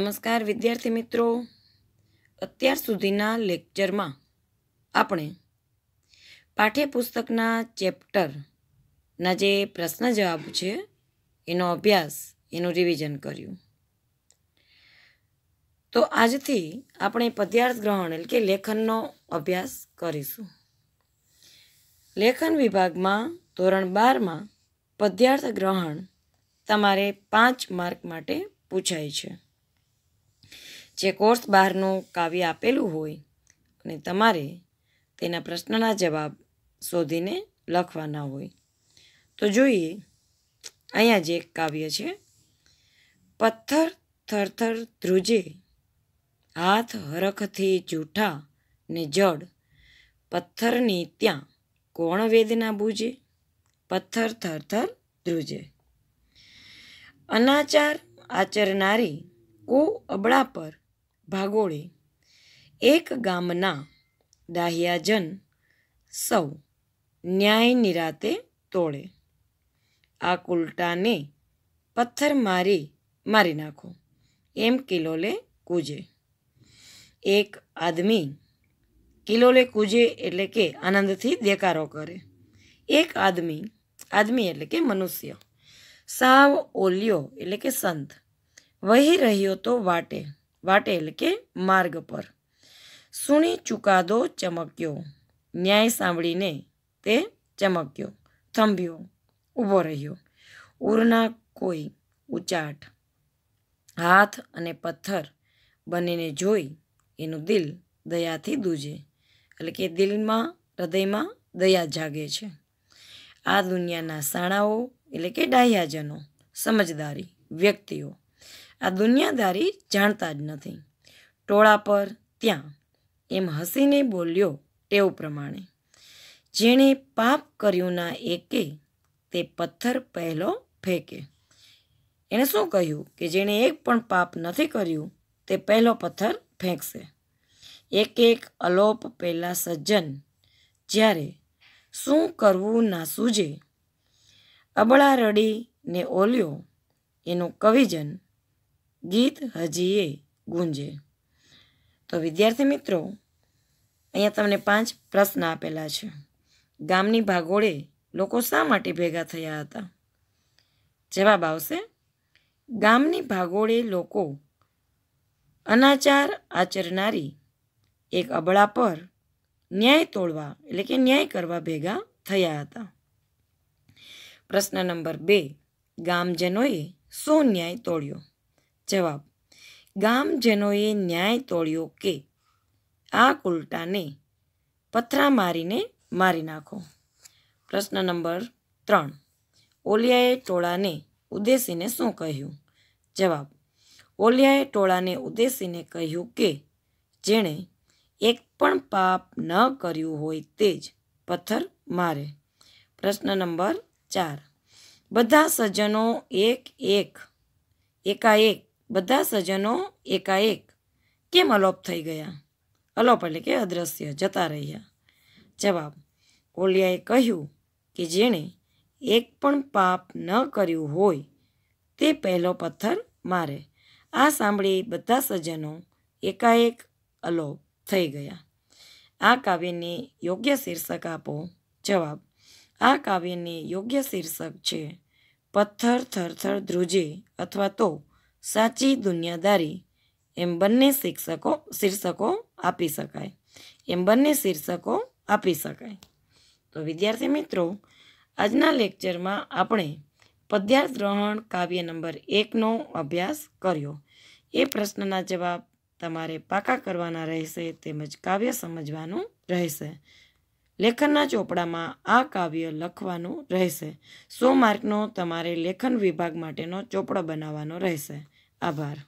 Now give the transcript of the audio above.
નમસ્કાર વિદ્યાર્થી મિત્રો અત્યાર સુધીના લેક્ચરમાં આપણે પાઠ્યપુસ્તકના ચેપ્ટરના જે પ્રશ્ન જવાબ છે એનો અભ્યાસ એનું રિવિઝન કર્યું તો આજથી આપણે પદ્યાર્થ ગ્રહણ એટલે કે લેખનનો અભ્યાસ કરીશું લેખન વિભાગમાં ધોરણ બારમાં પદ્યાર્થ ગ્રહણ તમારે પાંચ માર્ક માટે પૂછાય છે જે કોર્સ બહારનું કાવ્ય આપેલું હોય અને તમારે તેના પ્રશ્નના જવાબ શોધીને લખવાના હોય તો જોઈએ અહીંયા જે કાવ્ય છે પથ્થર થરથર ધ્રુજે હાથ હરખથી જૂઠા ને જડ પથ્થરની ત્યાં કોણ વેદના બૂજે પથ્થર થરથર ધ્રુજે અનાચાર આચરનારી કુ અબળા પર ભાગોળે એક ગામના દાહ્યાજન સૌ ન્યાય નિરાતે તોડે આ કુલટાને પથ્થર મારી મારી નાખો એમ કિલોલે કૂજે એક આદમી કિલોલે કૂજે એટલે કે આનંદથી દેકારો કરે એક આદમી આદમી એટલે કે મનુષ્ય સાવ ઓલિયો એટલે કે સંત વહી રહ્યો તો વાટે વાટે એટલે કે માર્ગ પર સુણી ચુકાદો ચમક્યો ન્યાય સાંભળીને તે ચમક્યો થંભ્યો ઊભો રહ્યો ઉરના કોઈ ઉચાટ હાથ અને પથ્થર બંનેને જોઈ એનું દિલ દયાથી દૂજે એટલે કે દિલમાં હૃદયમાં દયા જાગે છે આ દુનિયાના સાણાઓ એટલે કે ડાહ્યાજનો સમજદારી વ્યક્તિઓ આ દુનિયાદારી જાણતા જ નથી ટોળા પર ત્યાં એમ હસીને બોલ્યો ટેવ પ્રમાણે જેણે પાપ કર્યુંના એકે તે પથ્થર પહેલો ફેંકે એણે શું કહ્યું કે જેણે એક પણ પાપ નથી કર્યું તે પહેલો પથ્થર ફેંકશે એક એક અલોપ પહેલાં સજ્જન જ્યારે શું કરવું ના સૂજે અબળા રડીને ઓલ્યો એનું કવિજન ગીત હજીએ ગુંજે તો વિદ્યાર્થી મિત્રો અહીંયા તમને પાંચ પ્રશ્ન આપેલા છે ગામની ભાગોળે લોકો શા માટે ભેગા થયા હતા જવાબ આવશે ગામની ભાગોળે લોકો અનાચાર આચરનારી એક અબળા પર ન્યાય તોડવા એટલે કે ન્યાય કરવા ભેગા થયા હતા પ્રશ્ન નંબર બે ગામજનોએ શું ન્યાય તોડ્યો જવાબ ગામજનોએ ન્યાય તોડ્યો કે આ ઉલટાને પથરા મારીને મારી નાખો પ્રશ્ન નંબર ત્રણ ઓલિયાએ ટોળાને ઉદ્દેશીને શું કહ્યું જવાબ ઓલિયાએ ટોળાને ઉદ્દેશીને કહ્યું કે જેણે એક પણ પાપ ન કર્યું હોય તે જ પથ્થર મારે પ્રશ્ન નંબર ચાર બધા સજ્જનો એક એક એકાએક બધા સજ્જનો એકાએક કેમ અલોપ થઈ ગયા અલોપ એટલે કે અદ્રશ્ય જતા રહ્યા જવાબ ઓલિયાએ કહ્યું કે જેણે એક પણ પાપ ન કર્યું હોય તે પહેલો પથ્થર મારે આ સાંભળી બધા સજ્જનો એકાએક અલોપ થઈ ગયા આ કાવ્યને યોગ્ય શીર્ષક આપો જવાબ આ કાવ્યને યોગ્ય શીર્ષક છે પથ્થર થરથર ધ્રુજે અથવા તો સાચી દુનિયાદારી એમ બંને શિક્ષકો શીર્ષકો આપી શકાય એમ બંને શીર્ષકો આપી શકાય તો વિદ્યાર્થી મિત્રો આજના લેક્ચરમાં આપણે પદ્યાર્થ કાવ્ય નંબર એકનો અભ્યાસ કર્યો એ પ્રશ્નના જવાબ તમારે પાકા કરવાના રહેશે તેમજ કાવ્ય સમજવાનું રહેશે લેખનના ચોપડામાં આ કાવ્ય લખવાનું રહેશે સો માર્કનો તમારે લેખન વિભાગ માટેનો ચોપડો બનાવવાનો રહેશે আবার